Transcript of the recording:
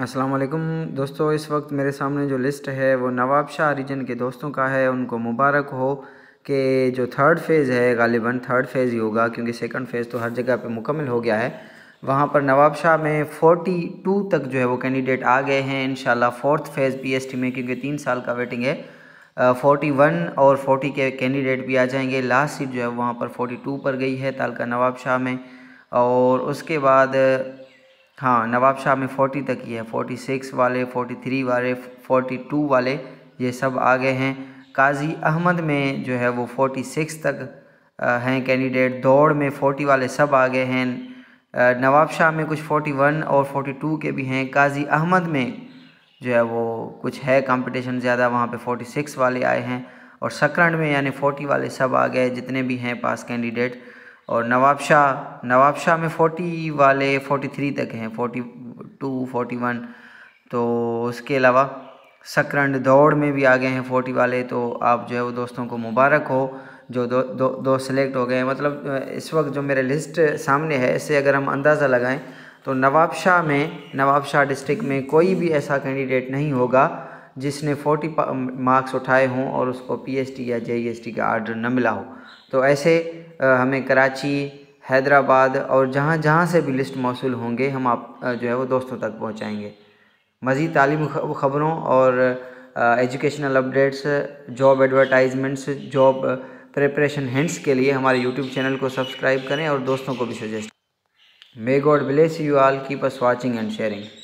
वालेकुम दोस्तों इस वक्त मेरे सामने जो लिस्ट है वो नवाब शाह रीजन के दोस्तों का है उनको मुबारक हो कि जो थर्ड फेज़ है गालिबा थर्ड फेज़ ही होगा क्योंकि सेकंड फ़ेज़ तो हर जगह पे मुकम्मल हो गया है वहाँ पर नवाब शाह में 42 तक जो है वो कैंडिडेट आ गए हैं इन फोर्थ फेज़ पीएसटी में क्योंकि तीन साल का वेटिंग है फोर्टी वन और फोर्टी के कैंडिडेट भी आ जाएंगे लास्ट सीट जो है वहाँ पर फोर्टी टू पर गई है तालका नवाब शाह में और उसके बाद हाँ नवाब शाह में फोर्टी तक ही है फोर्टी सिक्स वाले फोर्टी थ्री वाले फोर्टी टू वाले ये सब आगे हैं काजी अहमद में जो है वो फोर्टी सिक्स तक हैं कैंडिडेट दौड़ में फोर्टी वाले सब आ गए हैं नवाब शाह में कुछ फोर्टी वन और फोर्टी टू के भी हैं काजी अहमद में जो है वो कुछ है कंपटीशन ज़्यादा वहाँ पे फोर्टी सिक्स वाले आए हैं और सकरण में यानी फोर्टी वाले सब आ गए जितने भी हैं पास कैंडिडेट और नवाब शाह नवाब शाह में फोर्टी वाले फोर्टी थ्री तक हैं फोर्टी टू फोर्टी वन तो उसके अलावा सकरंड दौड़ में भी आ गए हैं फोर्टी वाले तो आप जो है वो दोस्तों को मुबारक हो जो दो दो दो सेलेक्ट हो गए हैं मतलब इस वक्त जो मेरे लिस्ट सामने है इससे अगर हम अंदाज़ा लगाएं तो नवाब शाह में नवाब शाह डिस्ट्रिक्ट में कोई भी ऐसा कैंडिडेट नहीं होगा जिसने 40 मार्क्स उठाए हों और उसको पीएसटी या जे का आर्डर न मिला हो तो ऐसे हमें कराची हैदराबाद और जहाँ जहाँ से भी लिस्ट मौसू होंगे हम आप जो है वो दोस्तों तक पहुँचाएँगे मज़ीद तालीम ख़बरों और educational updates job advertisements job preparation hints के लिए हमारे यूट्यूब चैनल को सब्सक्राइब करें और दोस्तों को भी suggest may God bless you all keep us watching and sharing